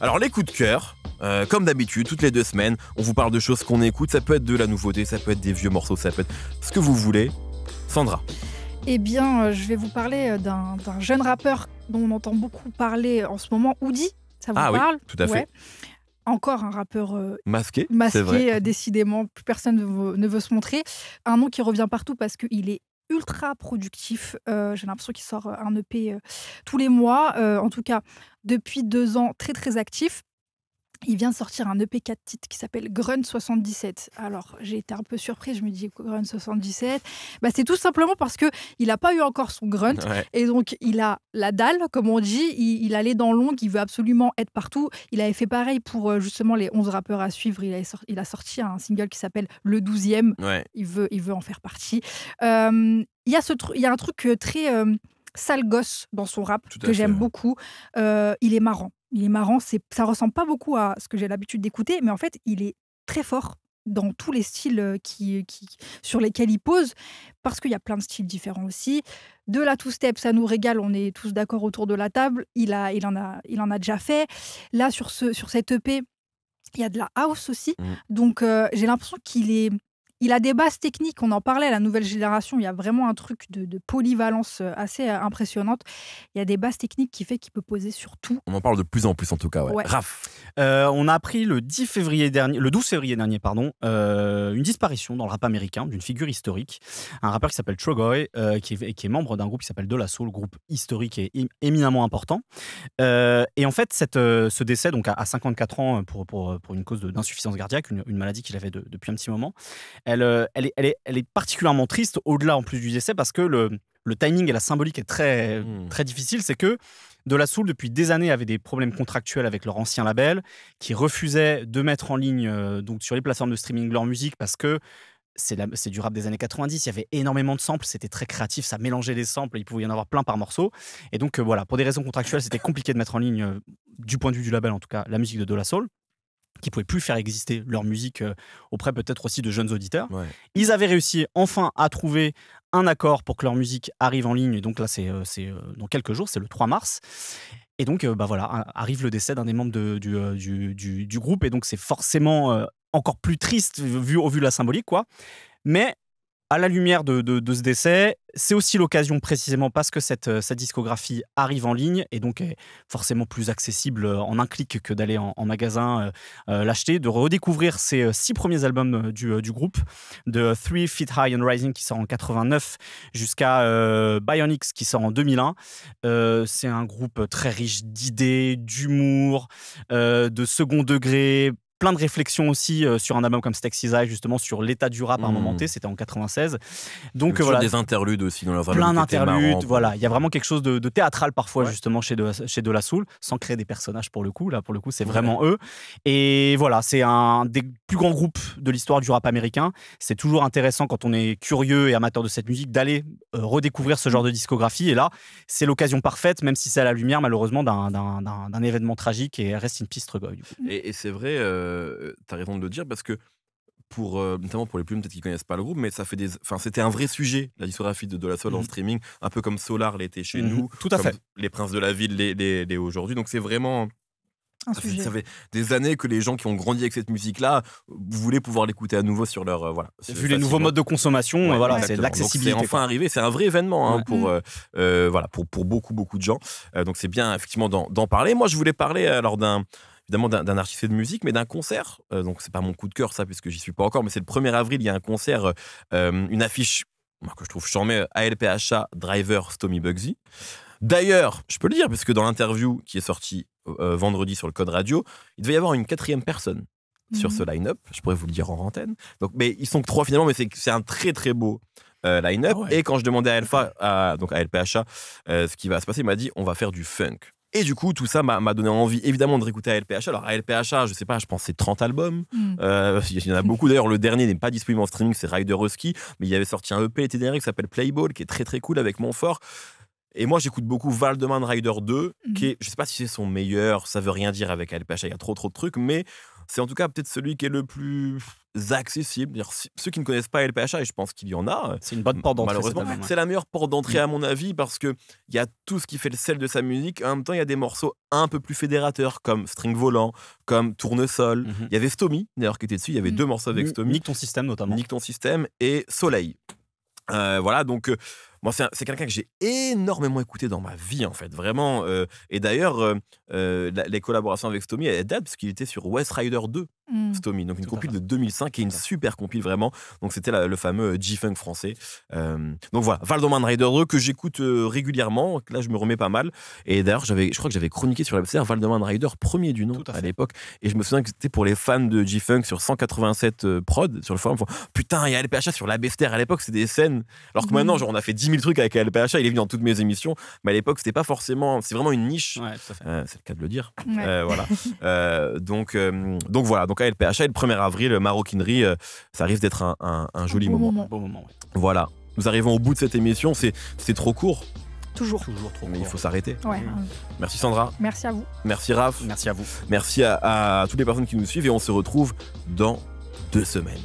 Alors les coups de cœur, euh, comme d'habitude, toutes les deux semaines, on vous parle de choses qu'on écoute. Ça peut être de la nouveauté, ça peut être des vieux morceaux, ça peut être ce que vous voulez. Sandra. Eh bien, euh, je vais vous parler euh, d'un jeune rappeur dont on entend beaucoup parler en ce moment, Oudi. Ça vous ah parle oui, tout à fait. Encore un rappeur masqué, masqué décidément. Plus personne ne veut, ne veut, se montrer. Un nom qui revient partout parce qu'il est ultra productif. Euh, j'ai l'impression qu'il sort euh, un EP euh, tous les mois. en tout cas, depuis deux ans, très très actif il vient sortir un EP 4 titre qui s'appelle Grunt 77. Alors, j'ai été un peu surprise, je me dis Grunt 77, bah, c'est tout simplement parce que il n'a pas eu encore son grunt et donc il a la dalle, comme on dit, il, allait dans l'ongle, il veut absolument être partout. Il avait fait pareil pour euh, justement les 11 rappeurs à suivre, il a, sorti, un single qui s'appelle Le 12e, il, veut, il veut en faire partie. Euh, il y, a ce il y a un truc euh, très... sale gosse dans son rap, que j'aime beaucoup. il est marrant il est marrant, c'est, ça ressemble pas beaucoup à ce que j'ai l'habitude d'écouter, mais en fait, il est très fort dans tous les styles qui, sur lesquels il pose, parce qu'il y a plein de styles différents aussi. De la two-step, ça nous régale, on est tous d'accord autour de la table, il, a, il, en, a, il en a déjà fait. Là, sur, ce, sur cette EP, il y a de la house aussi, mmh. donc j'ai l'impression qu'il est il a des bases techniques, on en parlait, à la nouvelle génération, il y a vraiment un truc de, polyvalence euh, assez euh, impressionnante. Il y a des bases techniques qui fait qu'il peut poser sur tout. On en parle de plus en plus en tout cas. Ouais. Euh, on a appris le 10 février dernier, le 12 février dernier, pardon, une disparition dans le rap américain d'une figure historique, un rappeur qui s'appelle Trogoy, qui, est, membre d'un groupe qui s'appelle De La Soul, groupe historique et éminemment important. et en fait, cette, ce décès, donc à, 54 ans pour, une cause d'insuffisance cardiaque, une, maladie qu'il avait depuis un petit moment, euh, elle, est, particulièrement triste, au-delà en plus du décès, parce que le, timing et la symbolique est hmm. très, difficile. C'est que De La Soul, depuis des années, avait des problèmes contractuels avec leur ancien label, qui refusait de mettre en ligne euh, donc sur les plateformes de streaming leur musique parce que c'est du rap des années 90, il y avait énormément de samples, c'était très créatif, ça mélangeait les samples, il pouvait y en avoir plein par morceau. Et donc euh, voilà, pour des raisons contractuelles, c'était compliqué de mettre en ligne, du point de vue du label en tout cas, la musique de De La Soul qui pouvaient plus faire exister leur musique euh, auprès peut-être aussi de jeunes auditeurs. Ils avaient réussi enfin à trouver un accord pour que leur musique arrive en ligne. donc là, c'est euh, euh, dans quelques jours, c'est le 3 mars. Et donc, bah voilà, arrive le décès d'un des membres du, groupe. Et donc, c'est forcément encore plus triste vu, vu la symbolique, quoi. Mais à la lumière de, ce décès, c'est aussi l'occasion précisément parce que euh, cette, discographie arrive en ligne et donc est forcément plus accessible euh, en un clic que d'aller en, magasin euh, l'acheter, de redécouvrir ces six premiers albums du, groupe, de Three Feet High and Rising qui sort en 89 jusqu'à Bionics qui sort en 2001. c'est un groupe très riche d'idées, d'humour, de second degré, plein de réflexions aussi euh, sur un album comme Stexy's Eye, justement sur l'état du rap à un moment hmm. T, c'était en 96. Donc euh, voilà. Des interludes aussi dans leur Plein d'interludes, voilà. Il y a vraiment quelque chose de, théâtral parfois, justement, chez de, chez de La Soul, sans créer des personnages pour le coup. Là, pour le coup, c'est vraiment eux. Et voilà, c'est un des plus grands groupes de l'histoire du rap américain. C'est toujours intéressant quand on est curieux et amateur de cette musique d'aller euh, redécouvrir ce genre de discographie. Et là, c'est l'occasion parfaite, même si c'est à la lumière, malheureusement, d'un événement tragique et reste une piste Goy. Et, et c'est vrai, euh, tu as raison de le dire, parce que pour, euh, notamment pour les plumes peut-être qui connaissent pas le groupe, mais ça fait des, enfin c'était un vrai sujet la discographie de De La Soul en mmh. streaming, un peu comme Solar l'était chez mmh. nous, tout à fait. Les Princes de la Ville les, les, aujourd'hui, donc c'est vraiment ça, Fait, des années que les gens qui ont grandi avec cette musique-là voulaient pouvoir l'écouter à nouveau sur leur euh, voilà. Vu les nouveaux modes de consommation, voilà, c'est l'accessibilité. C'est enfin arrivé, c'est un vrai événement hein, pour mmh. euh, voilà pour pour beaucoup beaucoup de gens, donc c'est bien effectivement d'en parler. Moi je voulais parler alors d'un évidemment d'un artiste de musique, mais d'un concert. Donc, euh, donc c'est pas mon coup de cœur ça, puisque j'y suis pas encore, mais c'est le 1er avril, il y a un concert, euh, une affiche que je trouve charmée, ALPHA euh, Driver Stomy Bugsy. D'ailleurs, je peux le dire, puisque dans l'interview qui est sortie vendredi sur le Code Radio, il devait y avoir une quatrième personne sur ce mhm. line-up. Je pourrais vous le dire en antenne. Donc, mais ils sont que trois finalement, mais c'est un très très beau line-up. Ah Et quand je demandais à Alpha, donc à LPHA, ce qui va se passer, il m'a dit on va faire du funk. Et du coup, tout ça m'a donné envie, évidemment, de réécouter ALPHA. Alors, ALPHA, je sais pas, je pense c'est 30 albums. Mm. Euh, il y en a beaucoup. D'ailleurs, le dernier n'est pas disponible en streaming, c'est Rider Husky. Mais il y avait sorti un EP l'été dernier qui s'appelle Playball, qui est très très cool avec Montfort. Et moi, j'écoute beaucoup Valdemar Rider 2, mm. qui est, je sais pas si c'est son meilleur, ça veut rien dire avec ALPHA, il y a trop trop de trucs, mais c'est en tout cas peut-être celui qui est le plus accessible. Ceux qui ne connaissent pas LPHA, et je pense qu'il y en a. Euh, c'est une bonne porte d'entrée. Malheureusement, c'est la meilleure porte d'entrée mm. à mon avis parce que y a tout ce qui fait le sel de sa musique. En même temps, il y a des morceaux un peu plus fédérateurs comme String Volant, comme Tournesol. Mm-hmm. Il y avait Stomy d'ailleurs qui était dessus. Il y avait mm. deux morceaux avec Stomy. Nique ton système notamment. Nique ton système et Soleil. Euh, voilà, donc euh, c'est quelqu'un que j'ai énormément écouté dans ma vie, en fait, vraiment. Euh, et d'ailleurs, les collaborations avec Stomy, elles datent, parce qu'il était sur West Rider 2. Mm. Donc une compil de 2005 et une super compil vraiment. Donc c'était le fameux euh, G-Funk français. Euh, donc voilà, Valdoman Rider 2 que j'écoute euh, régulièrement. Là, je me remets pas mal. Et d'ailleurs, je crois que j'avais chroniqué sur la BCR Valdoman Rider, premier du nom à, l'époque. Et je me souviens que c'était pour les fans de G-Funk sur 187 prod, sur le forum. Putain, il y a LPHA sur la BFTR à l'époque, c'était des scènes. Alors que mm. maintenant, genre, on a fait 10 000 trucs avec LPHA, il est venu dans toutes mes émissions. Mais à l'époque, c'était pas forcément. C'est vraiment une niche. c'est le cas de le dire. voilà. donc, donc voilà et le et le 1er avril, euh, Maroquinerie, euh, ça arrive d'être un, joli moment. Voilà, nous arrivons au bout de cette émission, c'est trop court. Toujours. Toujours trop. Mais il faut s'arrêter. Merci Sandra. Merci à vous. Merci Raph. Merci à vous. Merci à toutes les personnes qui nous suivent et on se retrouve dans deux semaines.